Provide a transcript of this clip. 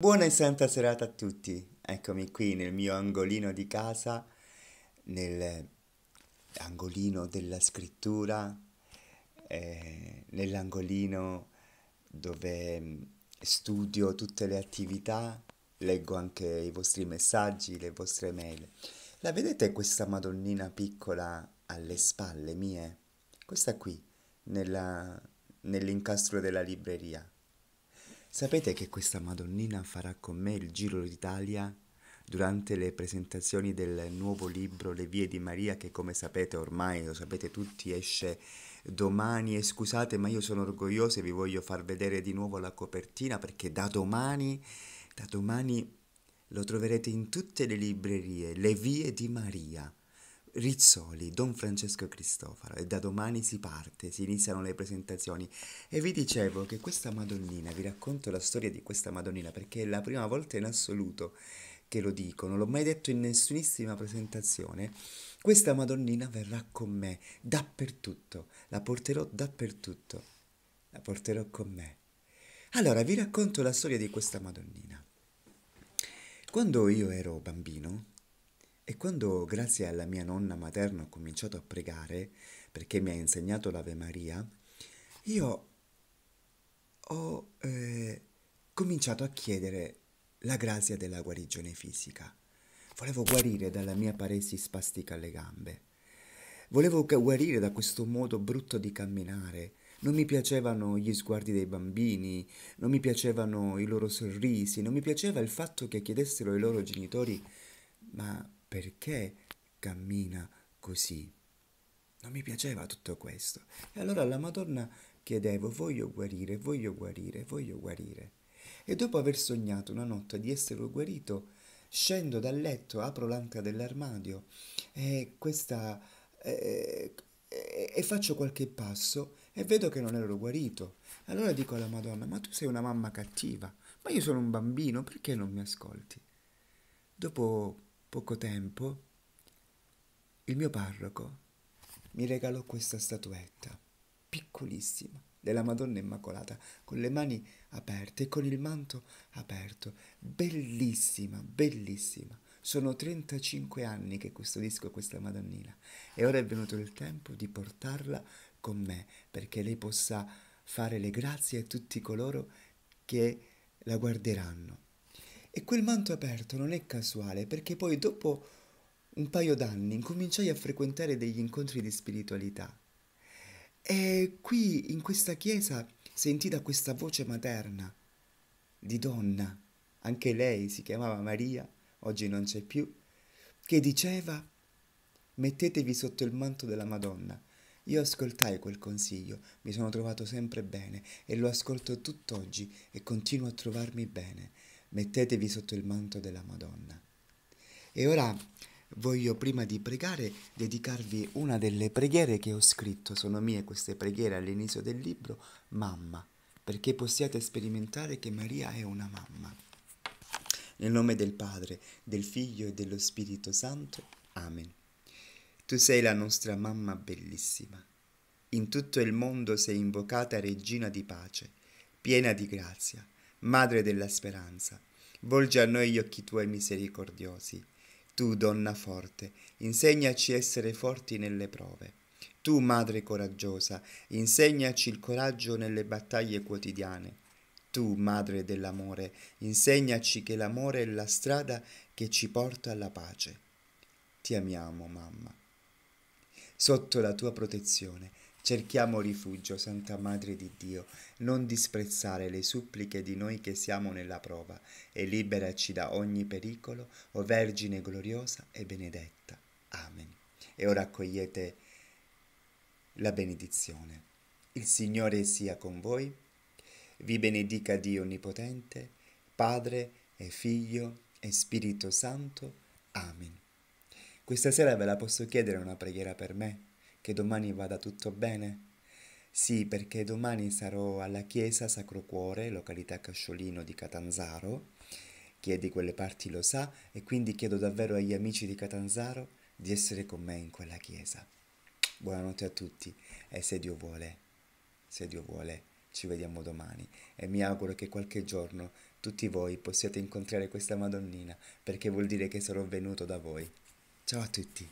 Buona e santa serata a tutti. Eccomi qui nel mio angolino di casa, nell'angolino eh, della scrittura, eh, nell'angolino dove mm, studio tutte le attività, leggo anche i vostri messaggi, le vostre mail. La vedete questa Madonnina piccola alle spalle mie? Questa qui, nella, nell'incastro della libreria. Sapete che questa Madonnina farà con me il Giro d'Italia durante le presentazioni del nuovo libro Le vie di Maria che come sapete ormai lo sapete tutti esce domani e scusate ma io sono orgoglioso e vi voglio far vedere di nuovo la copertina perché da domani, da domani lo troverete in tutte le librerie, Le vie di Maria. Rizzoli, Don Francesco Cristofaro e da domani si parte, si iniziano le presentazioni e vi dicevo che questa Madonnina, vi racconto la storia di questa Madonnina perché è la prima volta in assoluto che lo dico, non l'ho mai detto in nessunissima presentazione, questa Madonnina verrà con me dappertutto, la porterò dappertutto, la porterò con me. Allora vi racconto la storia di questa Madonnina. Quando io ero bambino, quando, grazie alla mia nonna materna, ho cominciato a pregare, perché mi ha insegnato l'Ave Maria, io ho eh, cominciato a chiedere la grazia della guarigione fisica. Volevo guarire dalla mia paresi spastica alle gambe. Volevo guarire da questo modo brutto di camminare. Non mi piacevano gli sguardi dei bambini, non mi piacevano i loro sorrisi, non mi piaceva il fatto che chiedessero ai loro genitori ma perché cammina così? Non mi piaceva tutto questo. E allora alla Madonna chiedevo, voglio guarire, voglio guarire, voglio guarire. E dopo aver sognato una notte di essere guarito, scendo dal letto, apro l'anca dell'armadio e, questa, eh, e, e faccio qualche passo e vedo che non ero guarito. Allora dico alla Madonna, ma tu sei una mamma cattiva, ma io sono un bambino, perché non mi ascolti? Dopo poco tempo, il mio parroco mi regalò questa statuetta, piccolissima, della Madonna Immacolata, con le mani aperte e con il manto aperto. Bellissima, bellissima. Sono 35 anni che custodisco questa Madonnina e ora è venuto il tempo di portarla con me perché lei possa fare le grazie a tutti coloro che la guarderanno. E quel manto aperto non è casuale perché poi dopo un paio d'anni incominciai a frequentare degli incontri di spiritualità. E qui in questa chiesa sentii da questa voce materna di donna, anche lei si chiamava Maria, oggi non c'è più, che diceva mettetevi sotto il manto della Madonna. Io ascoltai quel consiglio, mi sono trovato sempre bene e lo ascolto tutt'oggi e continuo a trovarmi bene mettetevi sotto il manto della Madonna. E ora voglio prima di pregare dedicarvi una delle preghiere che ho scritto, sono mie queste preghiere all'inizio del libro, Mamma, perché possiate sperimentare che Maria è una mamma. Nel nome del Padre, del Figlio e dello Spirito Santo. Amen. Tu sei la nostra mamma bellissima. In tutto il mondo sei invocata regina di pace, piena di grazia. Madre della speranza, volge a noi gli occhi tuoi misericordiosi. Tu, donna forte, insegnaci a essere forti nelle prove. Tu, madre coraggiosa, insegnaci il coraggio nelle battaglie quotidiane. Tu, madre dell'amore, insegnaci che l'amore è la strada che ci porta alla pace. Ti amiamo, mamma. Sotto la tua protezione Cerchiamo rifugio, Santa Madre di Dio, non disprezzare le suppliche di noi che siamo nella prova, e liberaci da ogni pericolo, o Vergine gloriosa e benedetta. Amen. E ora accogliete la benedizione. Il Signore sia con voi, vi benedica Dio Onnipotente, Padre e Figlio e Spirito Santo. Amen. Questa sera ve la posso chiedere una preghiera per me? che domani vada tutto bene? Sì, perché domani sarò alla chiesa Sacro Cuore, località Casciolino di Catanzaro. Chi è di quelle parti lo sa e quindi chiedo davvero agli amici di Catanzaro di essere con me in quella chiesa. Buonanotte a tutti e se Dio vuole, se Dio vuole, ci vediamo domani e mi auguro che qualche giorno tutti voi possiate incontrare questa Madonnina perché vuol dire che sarò venuto da voi. Ciao a tutti!